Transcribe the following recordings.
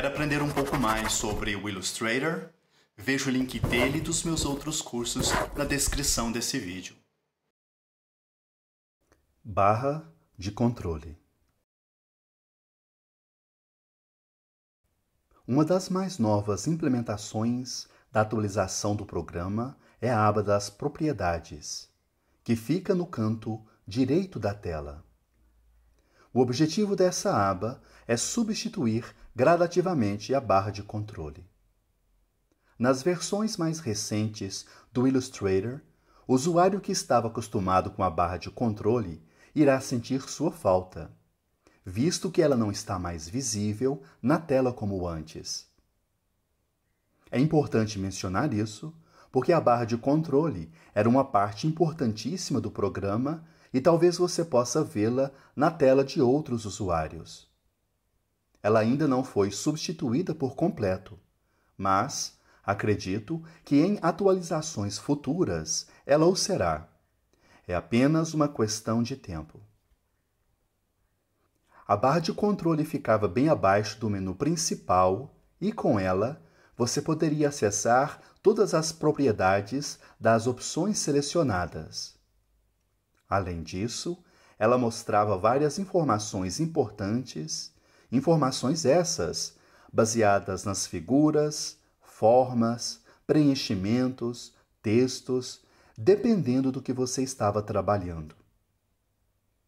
Quer aprender um pouco mais sobre o Illustrator? Veja o link dele e dos meus outros cursos na descrição desse vídeo. Barra de controle Uma das mais novas implementações da atualização do programa é a aba das propriedades, que fica no canto direito da tela. O objetivo dessa aba é substituir gradativamente a barra de controle. Nas versões mais recentes do Illustrator, o usuário que estava acostumado com a barra de controle irá sentir sua falta, visto que ela não está mais visível na tela como antes. É importante mencionar isso, porque a barra de controle era uma parte importantíssima do programa e talvez você possa vê-la na tela de outros usuários. Ela ainda não foi substituída por completo, mas acredito que em atualizações futuras ela o será. É apenas uma questão de tempo. A barra de controle ficava bem abaixo do menu principal e com ela você poderia acessar todas as propriedades das opções selecionadas. Além disso, ela mostrava várias informações importantes, informações essas baseadas nas figuras, formas, preenchimentos, textos, dependendo do que você estava trabalhando.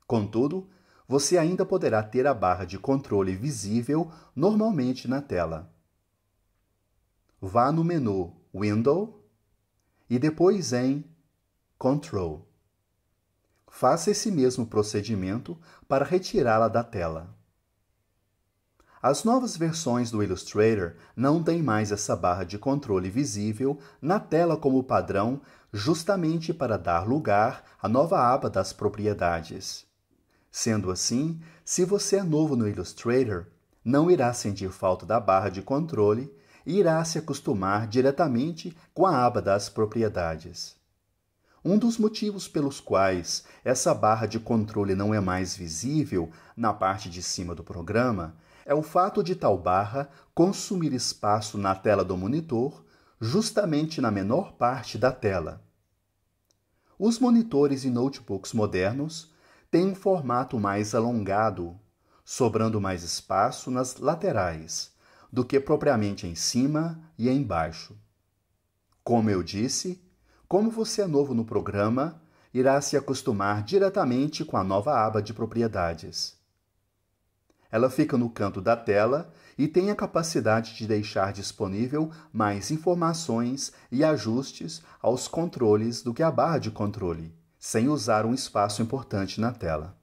Contudo, você ainda poderá ter a barra de controle visível normalmente na tela. Vá no menu Window e depois em Control. Faça esse mesmo procedimento para retirá-la da tela. As novas versões do Illustrator não têm mais essa barra de controle visível na tela como padrão, justamente para dar lugar à nova aba das propriedades. Sendo assim, se você é novo no Illustrator, não irá sentir falta da barra de controle e irá se acostumar diretamente com a aba das propriedades. Um dos motivos pelos quais essa barra de controle não é mais visível na parte de cima do programa é o fato de tal barra consumir espaço na tela do monitor, justamente na menor parte da tela. Os monitores e notebooks modernos têm um formato mais alongado, sobrando mais espaço nas laterais do que propriamente em cima e embaixo. Como eu disse, como você é novo no programa, irá se acostumar diretamente com a nova aba de propriedades. Ela fica no canto da tela e tem a capacidade de deixar disponível mais informações e ajustes aos controles do que a barra de controle, sem usar um espaço importante na tela.